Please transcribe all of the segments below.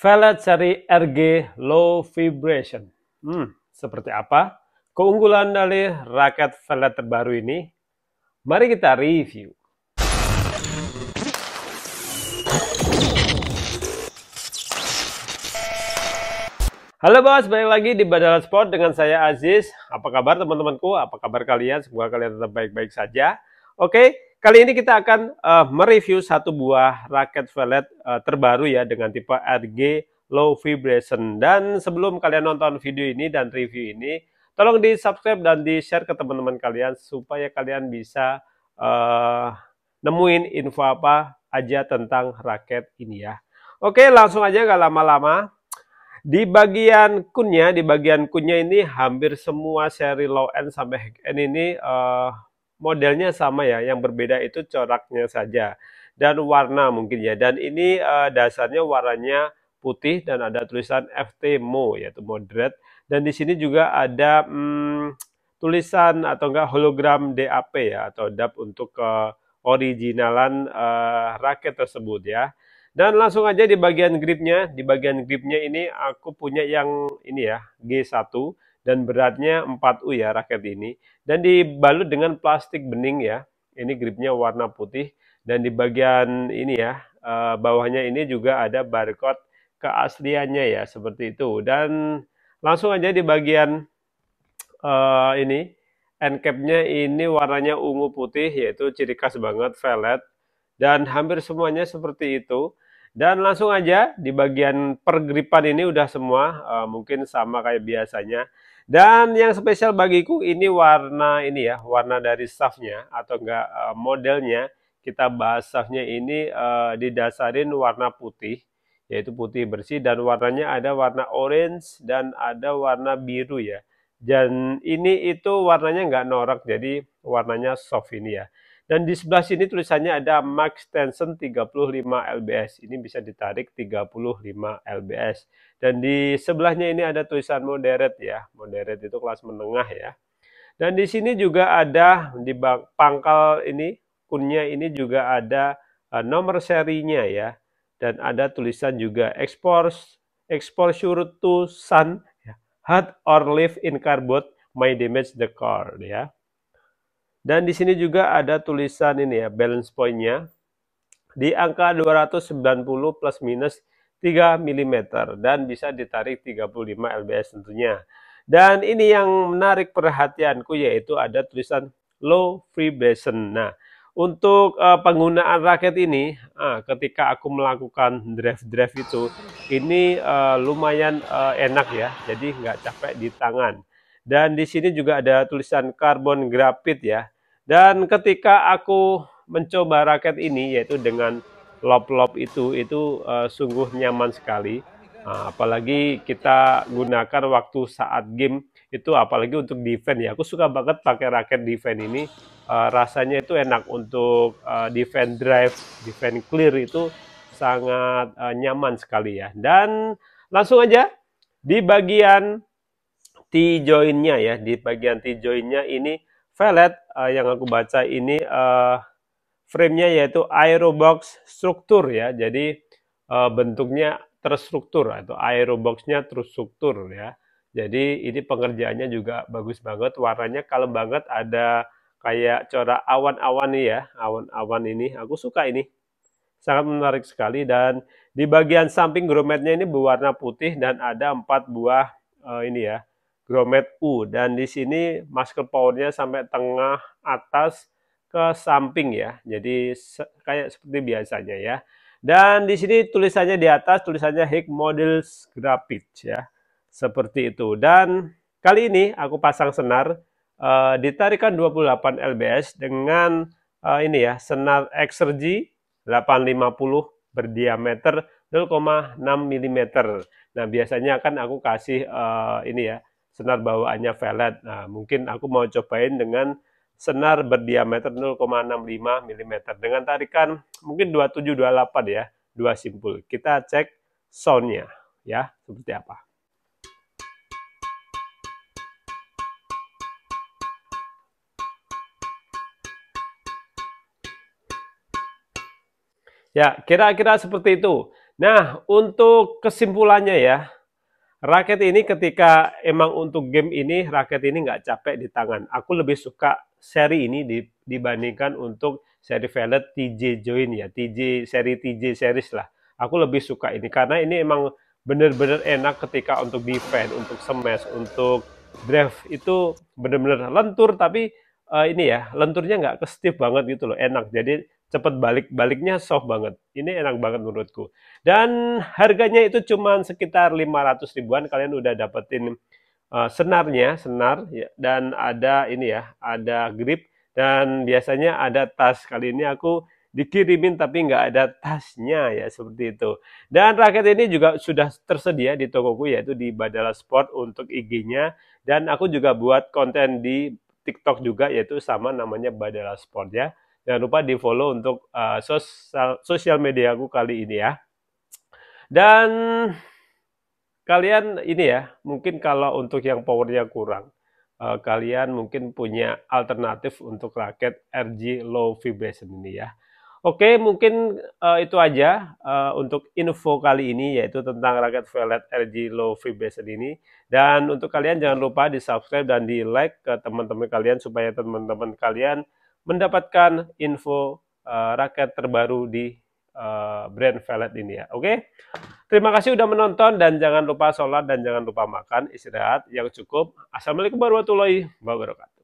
Velg seri RG Low Vibration. Hmm, seperti apa? Keunggulan dari raket velg terbaru ini? Mari kita review. Halo bos, balik lagi di Badala Sport dengan saya Aziz. Apa kabar teman-temanku? Apa kabar kalian? Semoga kalian tetap baik-baik saja. Oke, Kali ini kita akan uh, mereview satu buah raket valet uh, eh, terbaru ya dengan tipe RG Low Vibration. Dan sebelum kalian nonton video ini dan review ini, tolong di subscribe dan di share ke teman-teman kalian supaya kalian bisa uh, nemuin info apa aja tentang raket ini ya. Oke langsung aja gak lama-lama. Di bagian kunnya, di bagian kunnya ini hampir semua seri low end sampai high end ini uh, modelnya sama ya, yang berbeda itu coraknya saja dan warna mungkin ya. Dan ini uh, dasarnya warnanya putih dan ada tulisan FT Mo yaitu moderate dan di sini juga ada hmm, tulisan atau enggak hologram DAP ya atau DAP untuk uh, originalan uh, raket tersebut ya. Dan langsung aja di bagian gripnya, di bagian gripnya ini aku punya yang ini ya G1 dan beratnya 4U ya raket ini dan dibalut dengan plastik bening ya ini gripnya warna putih dan di bagian ini ya eh, bawahnya ini juga ada barcode keasliannya ya seperti itu dan langsung aja di bagian uh, ini end capnya ini warnanya ungu putih yaitu ciri khas banget velvet dan hampir semuanya seperti itu dan langsung aja di bagian pergripan ini udah semua, uh, mungkin sama kayak biasanya. Dan yang spesial bagiku ini warna ini ya, warna dari safnya atau enggak uh, modelnya. Kita bahas safnya ini uh, didasarin warna putih, yaitu putih bersih dan warnanya ada warna orange dan ada warna biru ya. Dan ini itu warnanya enggak norak, jadi warnanya soft ini ya. Dan di sebelah sini tulisannya ada Max Tension 35 LBS. Ini bisa ditarik 35 LBS. Dan di sebelahnya ini ada tulisan moderate ya. Moderate itu kelas menengah ya. Dan di sini juga ada di pangkal ini kunnya ini juga ada e, nomor serinya ya. Dan ada tulisan juga Exports exposure to sun, hot or live in Carbon may damage the car ya dan di sini juga ada tulisan ini ya, balance point-nya di angka 290 plus minus 3 mm dan bisa ditarik 35 lbs tentunya. Dan ini yang menarik perhatianku yaitu ada tulisan low vibration. Nah, untuk uh, penggunaan raket ini, uh, ketika aku melakukan drive-drive itu, ini uh, lumayan uh, enak ya, jadi nggak capek di tangan. Dan di sini juga ada tulisan karbon grafit ya. Dan ketika aku mencoba raket ini yaitu dengan lop-lop itu itu uh, sungguh nyaman sekali. Nah, apalagi kita gunakan waktu saat game itu apalagi untuk defense ya. Aku suka banget pakai raket defense ini. Uh, rasanya itu enak untuk uh, defense drive, defense clear itu sangat uh, nyaman sekali ya. Dan langsung aja di bagian T-joinnya ya, di bagian T-joinnya ini velet uh, yang aku baca ini uh, frame-nya yaitu aerobox struktur ya. Jadi uh, bentuknya terstruktur atau aeroboxnya terstruktur ya. Jadi ini pengerjaannya juga bagus banget, warnanya kalem banget, ada kayak corak awan-awan nih ya, awan-awan ini, aku suka ini. Sangat menarik sekali dan di bagian samping grometnya ini berwarna putih dan ada empat buah uh, ini ya, Gromet U dan di sini masker powernya sampai tengah atas ke samping ya. Jadi se kayak seperti biasanya ya. Dan di sini tulisannya di atas tulisannya Hick Models Graphic ya. Seperti itu. Dan kali ini aku pasang senar uh, ditarikan 28 lbs dengan uh, ini ya, senar Exergy 850 berdiameter 0,6 mm. Nah, biasanya kan aku kasih uh, ini ya senar bawaannya velet. Nah, mungkin aku mau cobain dengan senar berdiameter 0,65 mm dengan tarikan mungkin 27 28 ya, dua simpul. Kita cek soundnya ya, seperti apa. Ya, kira-kira seperti itu. Nah, untuk kesimpulannya ya, raket ini ketika emang untuk game ini raket ini nggak capek di tangan. Aku lebih suka seri ini dibandingkan untuk seri velvet TJ Join ya, TJ seri TJ series lah. Aku lebih suka ini karena ini emang bener-bener enak ketika untuk defense, untuk smash, untuk drive itu bener-bener lentur tapi uh, ini ya lenturnya nggak ke banget gitu loh, enak. Jadi cepet balik baliknya soft banget ini enak banget menurutku dan harganya itu cuma sekitar 500 ribuan kalian udah dapetin uh, senarnya senar ya, dan ada ini ya ada grip dan biasanya ada tas kali ini aku dikirimin tapi nggak ada tasnya ya seperti itu. Dan raket ini juga sudah tersedia di tokoku yaitu di Badala Sport untuk IG-nya dan aku juga buat konten di TikTok juga yaitu sama namanya Badala Sport ya. Jangan lupa di follow untuk uh, sosial, sosial media aku kali ini ya. Dan kalian ini ya, mungkin kalau untuk yang powernya kurang, uh, kalian mungkin punya alternatif untuk raket RG low vibration ini ya. Oke, mungkin uh, itu aja uh, untuk info kali ini yaitu tentang raket violet RG low vibration ini. Dan untuk kalian jangan lupa di subscribe dan di like ke teman-teman kalian supaya teman-teman kalian mendapatkan info uh, raket terbaru di uh, brand Velvet ini ya. Oke. Okay? Terima kasih sudah menonton dan jangan lupa sholat dan jangan lupa makan, istirahat yang cukup. Assalamualaikum warahmatullahi wabarakatuh.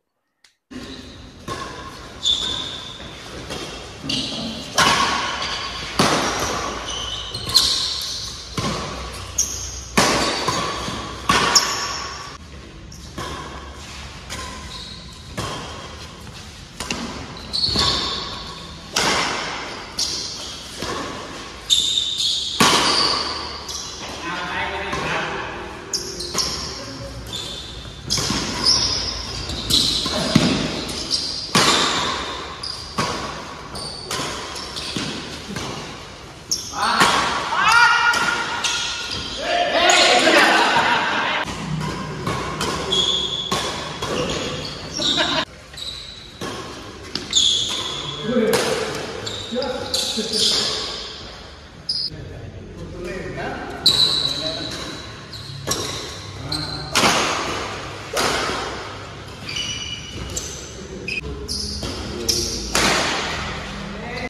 Супер.